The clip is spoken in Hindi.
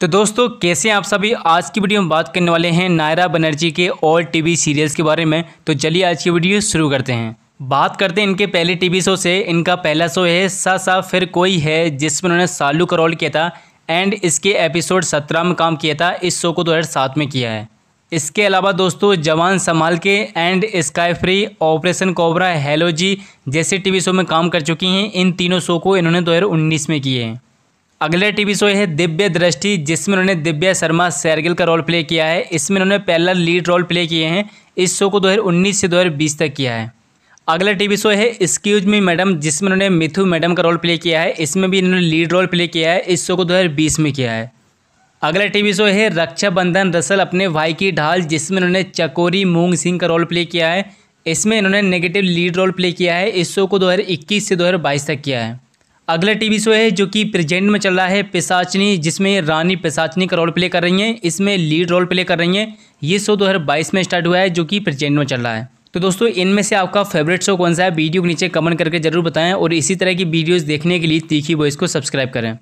तो दोस्तों कैसे आप सभी आज की वीडियो में बात करने वाले हैं नायरा बनर्जी के ऑल टीवी सीरियल्स के बारे में तो चलिए आज की वीडियो शुरू करते हैं बात करते हैं इनके पहले टीवी शो से इनका पहला शो है सा सा फिर कोई है जिसमें उन्होंने सालू का रोल किया था एंड इसके एपिसोड सत्रह में काम किया था इस शो को दो में किया है इसके अलावा दोस्तों जवान संभाल के एंड स्काई फ्री ऑपरेशन कोबरा हेलोजी जैसे टीवी शो में काम कर चुकी हैं इन तीनों शो को इन्होंने 2019 में किए हैं अगले टीवी शो है दिव्य दृष्टि जिसमें उन्होंने दिव्या शर्मा सैरगिल का रोल प्ले किया है इसमें उन्होंने पहला लीड रोल प्ले किए हैं इस शो को 2019 से 2020 तक किया है अगला टीवी शो है एक्सक्यूज मी मैडम जिसमें उन्होंने मिथु मैडम का रोल प्ले किया है इसमें भी इन्होंने लीड रोल प्ले किया है इस शो को बीस में किया है अगला टीवी शो है रक्षाबंधन रसल अपने भाई की ढाल जिसमें उन्होंने चकोरी मूंग सिंह का रोल प्ले किया है इसमें इन्होंने नेगेटिव लीड रोल प्ले किया है इस शो को 2021 से 2022 तक किया है अगला टीवी शो है जो कि प्रेजेंट में चल रहा है पिसाचनी जिसमें रानी पिसाचनी का रोल प्ले कर रही हैं इसमें लीड रोल प्ले कर रही हैं ये शो 2022 में स्टार्ट हुआ है जो कि प्रेजेंट में चल रहा है तो दोस्तों इनमें से आपका फेवरेट शो कौन सा है वीडियो के नीचे कमेंट करके जरूर बताएं और इसी तरह की वीडियोज़ देखने के लिए तीखी वॉइस को सब्सक्राइब करें